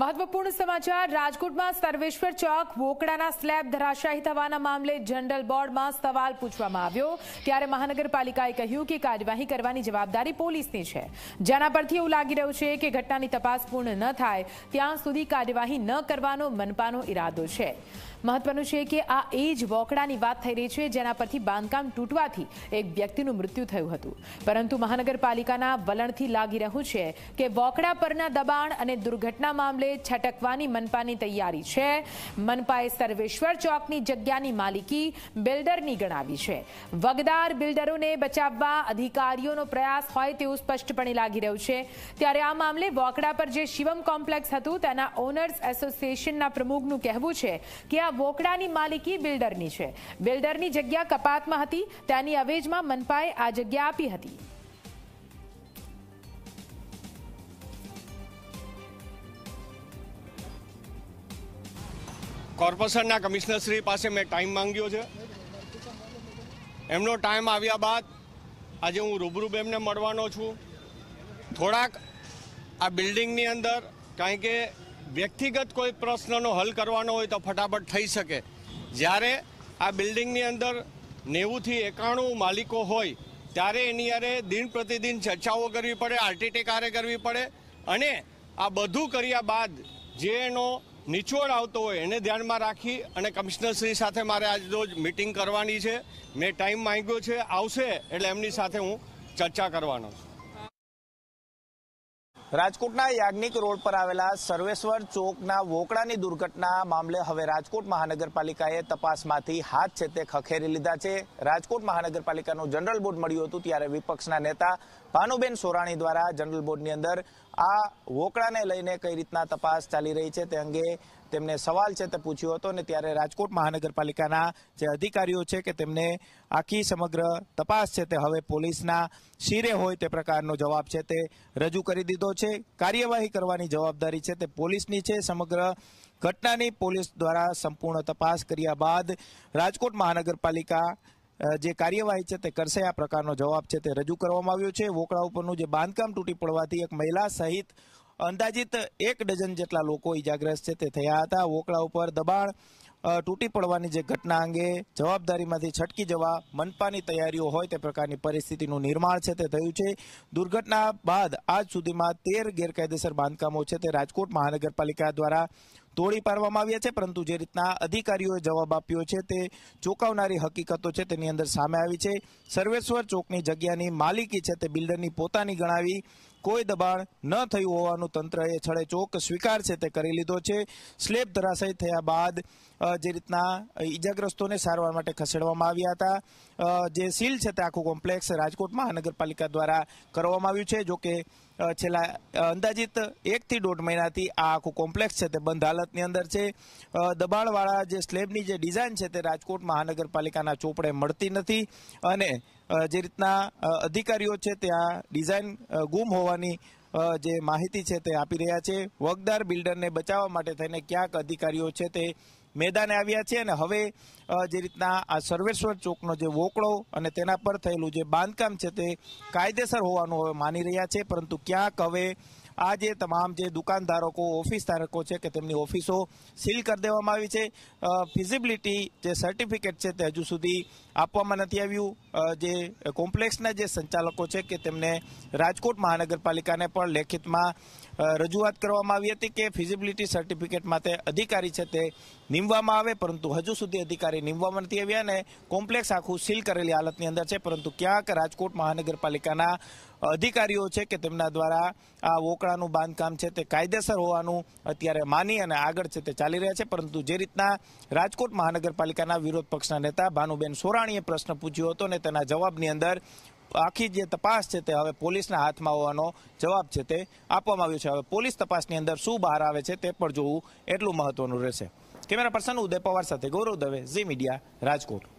મહત્વપૂર્ણ સમાચાર રાજકોટમાં સર્વેશ્વર ચોક વોકડાના સ્લેબ ધરાશાયી થવાના મામલે જનરલ બોર્ડમાં સવાલ પૂછવામાં આવ્યો ત્યારે મહાનગરપાલિકાએ કહ્યું કે કાર્યવાહી કરવાની જવાબદારી પોલીસની છે જેના પરથી એવું લાગી રહ્યું છે કે ઘટનાની તપાસ પૂર્ણ ન થાય ત્યાં સુધી કાર્યવાહી ન કરવાનો મનપાનો ઇરાદો છે મહત્વનું છે કે આ એ જ વોકડાની વાત થઈ રહી છે જેના પરથી બાંધકામ તૂટવાથી એક વ્યક્તિનું મૃત્યુ થયું હતું પરંતુ મહાનગરપાલિકાના વલણથી લાગી રહ્યું છે કે વોકડા પરના દબાણ અને દુર્ઘટના મામલે મામલે છટકવાની મનપાની તૈયારી છે મનપાએ સર્વેશ્વર ચોકની જગ્યાની માલિકી બિલ્ડરની ગણાવી છે વગદાર બિલ્ડરોને બચાવવા અધિકારીઓનો પ્રયાસ હોય તેવું સ્પષ્ટપણે લાગી રહ્યું છે ત્યારે આ મામલે વોકડા પર જે શિવમ કોમ્પ્લેક્સ હતું તેના ઓનર્સ એસોસિએશનના પ્રમુખનું કહેવું છે કે આ વોકડાની માલિકી બિલ્ડરની છે બિલ્ડરની જગ્યા કપાતમાં હતી તેની અવેજમાં મનપાએ આ જગ્યા આપી હતી કોર્પોરેશનના કમિશનરશ્રી પાસે મેં ટાઈમ માંગ્યો છે એમનો ટાઈમ આવ્યા બાદ આજે હું રૂબરૂ બેમને મળવાનો છું થોડાક આ બિલ્ડિંગની અંદર કારણ કે વ્યક્તિગત કોઈ પ્રશ્નનો હલ કરવાનો હોય તો ફટાફટ થઈ શકે જ્યારે આ બિલ્ડિંગની અંદર નેવુંથી એકાણું માલિકો હોય ત્યારે એની યારે દિન પ્રતિદિન ચર્ચાઓ કરવી પડે આર્ટિટેકારે કરવી પડે અને આ બધું કર્યા બાદ જે એનો નિચોડ આવતો હોય એને ધ્યાનમાં રાખી અને કમિશનરશ્રી સાથે મારે આજ રોજ મિટિંગ કરવાની છે મેં ટાઈમ માંગ્યો છે આવશે એટલે એમની સાથે હું ચર્ચા કરવાનો છું રાજકોટના યાજ્ઞિક રોડ પર આવેલા સર્વેશ્વર ચોકના વોકડાની દુર્ઘટના મામલે હવે રાજકોટ મહાનગરપાલિકાએ તપાસમાંથી હાથ છે તે ખખેરી લીધા છે રાજકોટ મહાનગરપાલિકાનું જનરલ બોર્ડ મળ્યું હતું ત્યારે વિપક્ષના નેતા ભાનુબેન સોરાણી દ્વારા જનરલ બોર્ડની અંદર આ વોકળાને લઈને કઈ રીતના તપાસ ચાલી રહી છે તે અંગે તેમને સવાલ છે તે પૂછ્યો હતો અને ત્યારે રાજકોટ મહાનગરપાલિકાના જે અધિકારીઓ છે કે તેમને આખી સમગ્ર તપાસ છે તે હવે પોલીસના શિરે હોય તે પ્રકારનો જવાબ છે તે રજૂ કરી દીધો છે કાર્યવાહી કરવાની જવાબદારી છે તે પોલીસની છે સમગ્ર ઘટનાની પોલીસ દ્વારા સંપૂર્ણ તપાસ કર્યા બાદ રાજકોટ મહાનગરપાલિકા જે કાર્યવાહી છે તે કરશે આ પ્રકારનો જવાબ છે તે રજૂ કરવામાં આવ્યો છે વોકળા ઉપરનું જે બાંધકામ તૂટી પડવાથી એક મહિલા સહિત અંદાજિત એક ડઝન જેટલા લોકો ઇજાગ્રસ્ત છે તે થયા હતા વોકળા ઉપર દબાણ તૂટી પડવાની જે ઘટના અંગે જવાબદારીમાંથી છટકી જવા મનપાની તૈયારીઓ હોય તે પ્રકારની પરિસ્થિતિનું નિર્માણ છે તે થયું છે દુર્ઘટના બાદ આજ સુધીમાં તેર ગેરકાયદેસર બાંધકામો છે તે રાજકોટ મહાનગરપાલિકા દ્વારા તોડી પાડવામાં આવ્યા છે પરંતુ જે રીતના અધિકારીઓએ જવાબ આપ્યો છે તે ચોંકાવનારી હકીકતો છે તેની અંદર સામે આવી છે સર્વેશ્વર ચોકની જગ્યાની માલિકી છે તે બિલ્ડરની પોતાની ગણાવી કોઈ દબાણ ન થયું હોવાનું તંત્ર એ છડે ચોક સ્વીકાર છે તે કરી લીધો છે સ્લેબ ધરાશય થયા બાદ જે રીતના ઈજાગ્રસ્તોને સારવાર માટે ખસેડવામાં આવ્યા હતા જે સીલ છે તે આખું કોમ્પ્લેક્સ રાજકોટ મહાનગરપાલિકા દ્વારા કરવામાં આવ્યું છે જોકે છેલ્લા અંદાજિત એકથી દોઢ મહિનાથી આ આખું કોમ્પ્લેક્સ છે તે બંધ હાલતની અંદર છે દબાણવાળા જે સ્લેબની જે ડિઝાઇન છે તે રાજકોટ મહાનગરપાલિકાના ચોપડે મળતી નથી અને જે રીતના અધિકારીઓ છે ત્યાં ડિઝાઇન ગુમ હોવાની જે માહિતી છે તે આપી રહ્યા છે વગદાર બિલ્ડરને બચાવવા માટે થઈને ક્યાંક અધિકારીઓ છે તે મેદાને આવ્યા છે અને હવે જે રીતના આ સર્વેશ્વર ચોકનો જે વોકળો અને તેના પર થયેલું જે બાંધકામ છે તે કાયદેસર હોવાનું હવે માની રહ્યા છે પરંતુ ક્યાંક હવે આ જે તમામ જે દુકાનધારકો ઓફિસ ધારકો છે કે તેમની ઓફિસો સીલ કરી દેવામાં આવી છે ફિઝિબિલિટી જે સર્ટિફિકેટ છે તે હજુ સુધી આપવામાં નથી આવ્યું જે કોમ્પ્લેક્સના જે સંચાલકો છે કે તેમને રાજકોટ મહાનગરપાલિકાને પણ લેખિતમાં રજૂઆત કરવામાં આવી હતી કે ફિઝિબિલિટી સર્ટિફિકેટ માટે અધિકારી છે તે નીમવામાં આવે પરંતુ હજુ સુધી અધિકારી નીમવામાં નથી આવ્યા અને કોમ્પ્લેક્સ આખું સીલ કરેલી હાલતની અંદર છે પરંતુ ક્યાંક રાજકોટ મહાનગરપાલિકાના અધિકારીઓ છે કે તેમના દ્વારા આ વોકળાનું બાંધકામ છે તે કાયદેસર હોવાનું અત્યારે માની અને આગળ છે તે ચાલી રહ્યા છે પરંતુ જે રીતના રાજકોટ મહાનગરપાલિકાના વિરોધ પક્ષના નેતા ભાનુબેન સોરાણીએ પ્રશ્ન પૂછ્યો હતો અને તેના જવાબની અંદર આખી જે તપાસ છે તે હવે પોલીસના હાથમાં હોવાનો જવાબ છે તે આપવામાં આવ્યો છે હવે પોલીસ તપાસની અંદર શું બહાર આવે છે તે પણ જોવું એટલું મહત્વનું રહેશે કેમેરા પર્સન ઉદય પવાર સાથે ગૌરવ દવે ઝી મીડિયા રાજકોટ